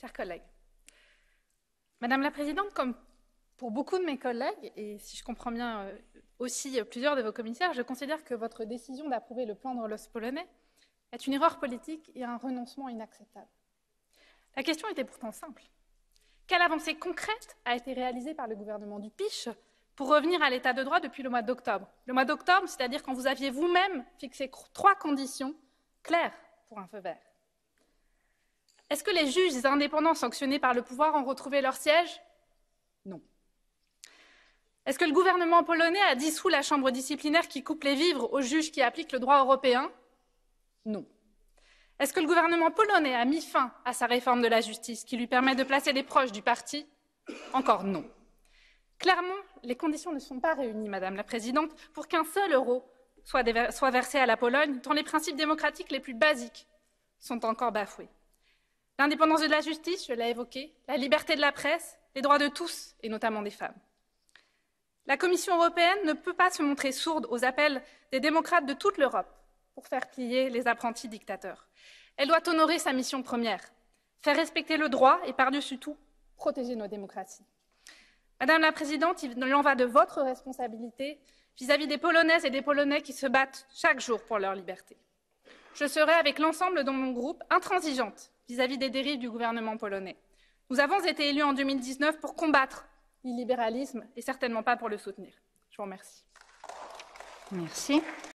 chers collègues, Madame la Présidente, comme pour beaucoup de mes collègues, et si je comprends bien euh, aussi plusieurs de vos commissaires, je considère que votre décision d'approuver le plan de relance polonais est une erreur politique et un renoncement inacceptable. La question était pourtant simple. Quelle avancée concrète a été réalisée par le gouvernement du Piche pour revenir à l'état de droit depuis le mois d'octobre Le mois d'octobre, c'est-à-dire quand vous aviez vous-même fixé trois conditions claires pour un feu vert. Est-ce que les juges indépendants sanctionnés par le pouvoir ont retrouvé leur siège Non. Est-ce que le gouvernement polonais a dissous la chambre disciplinaire qui coupe les vivres aux juges qui appliquent le droit européen Non. Est-ce que le gouvernement polonais a mis fin à sa réforme de la justice qui lui permet de placer des proches du parti Encore non. Clairement, les conditions ne sont pas réunies, Madame la Présidente, pour qu'un seul euro soit, versé à la Pologne, dont les principes démocratiques les plus basiques sont encore bafoués. L'indépendance de la justice, je l'ai évoqué, la liberté de la presse, les droits de tous, et notamment des femmes. La Commission européenne ne peut pas se montrer sourde aux appels des démocrates de toute l'Europe pour faire plier les apprentis dictateurs. Elle doit honorer sa mission première, faire respecter le droit et par-dessus tout, protéger nos démocraties. Madame la Présidente, il en va de votre responsabilité vis-à-vis -vis des Polonaises et des Polonais qui se battent chaque jour pour leur liberté. Je serai, avec l'ensemble de mon groupe, intransigeante vis-à-vis des dérives du gouvernement polonais. Nous avons été élus en 2019 pour combattre l'illibéralisme et certainement pas pour le soutenir. Je vous remercie. Merci.